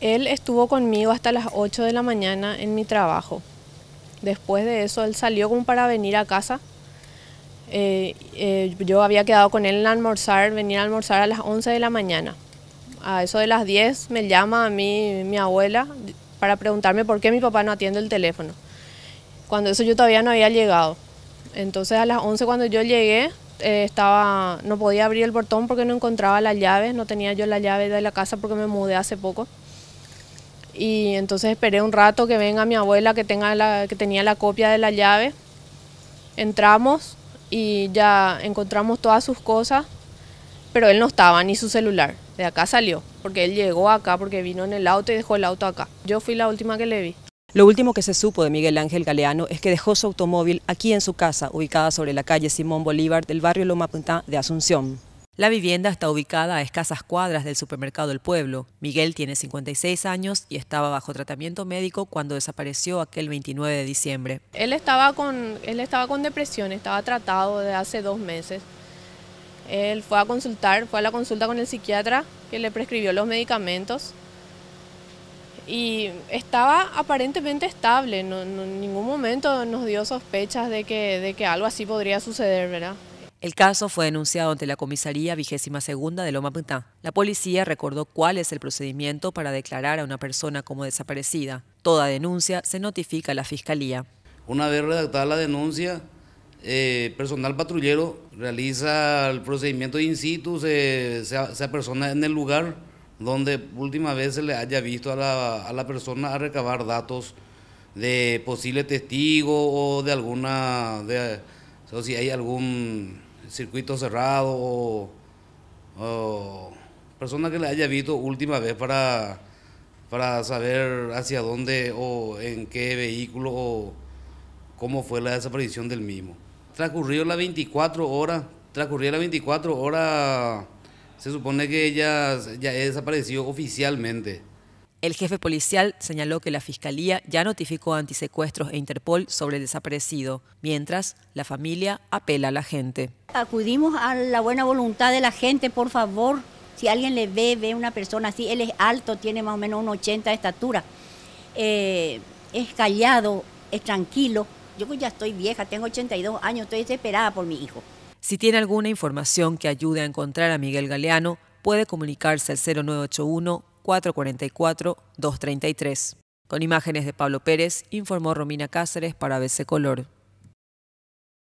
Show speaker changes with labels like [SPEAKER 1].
[SPEAKER 1] Él estuvo conmigo hasta las 8 de la mañana en mi trabajo. Después de eso, él salió como para venir a casa. Eh, eh, yo había quedado con él en almorzar, venía a almorzar a las 11 de la mañana. A eso de las 10 me llama a mí mi abuela para preguntarme por qué mi papá no atiende el teléfono. Cuando eso yo todavía no había llegado. Entonces a las 11 cuando yo llegué, eh, estaba, no podía abrir el portón porque no encontraba las llaves, no tenía yo la llave de la casa porque me mudé hace poco y entonces esperé un rato que venga mi abuela que, tenga que tenía la copia de la llave. Entramos y ya encontramos todas sus cosas, pero él no estaba, ni su celular. De acá salió, porque él llegó acá, porque vino en el auto y dejó el auto acá. Yo fui la última que le vi.
[SPEAKER 2] Lo último que se supo de Miguel Ángel Galeano es que dejó su automóvil aquí en su casa, ubicada sobre la calle Simón Bolívar del barrio Loma Punta de Asunción. La vivienda está ubicada a escasas cuadras del supermercado El Pueblo. Miguel tiene 56 años y estaba bajo tratamiento médico cuando desapareció aquel 29 de diciembre.
[SPEAKER 1] Él estaba con, él estaba con depresión, estaba tratado de hace dos meses. Él fue a consultar, fue a la consulta con el psiquiatra que le prescribió los medicamentos y estaba aparentemente estable, en ningún momento nos dio sospechas de que, de que algo así podría suceder, ¿verdad?
[SPEAKER 2] El caso fue denunciado ante la comisaría vigésima segunda de Loma Pintá. La policía recordó cuál es el procedimiento para declarar a una persona como desaparecida. Toda denuncia se notifica a la fiscalía.
[SPEAKER 3] Una vez redactada la denuncia, eh, personal patrullero realiza el procedimiento in situ, se, se, en el lugar donde última vez se le haya visto a la, persona a recabar datos de posible testigo o de alguna, de, si hay algún circuito cerrado o, persona que le haya visto última vez para, para saber hacia dónde o en qué vehículo o cómo fue la desaparición del mismo. Transcurrió la 24 horas, transcurrió 24 horas, se supone que ella ya desaparecido oficialmente. El jefe policial señaló
[SPEAKER 2] que la Fiscalía ya notificó a antisecuestros e Interpol sobre el desaparecido, mientras la familia apela a la gente
[SPEAKER 4] acudimos a la buena voluntad de la gente, por favor. Si alguien le ve, ve una persona así, él es alto, tiene más o menos un 80 de estatura, eh, es callado, es tranquilo. Yo pues ya estoy vieja, tengo 82 años, estoy desesperada por mi hijo.
[SPEAKER 2] Si tiene alguna información que ayude a encontrar a Miguel Galeano, puede comunicarse al 0981-444-233. Con imágenes de Pablo Pérez, informó Romina Cáceres para ABC Color.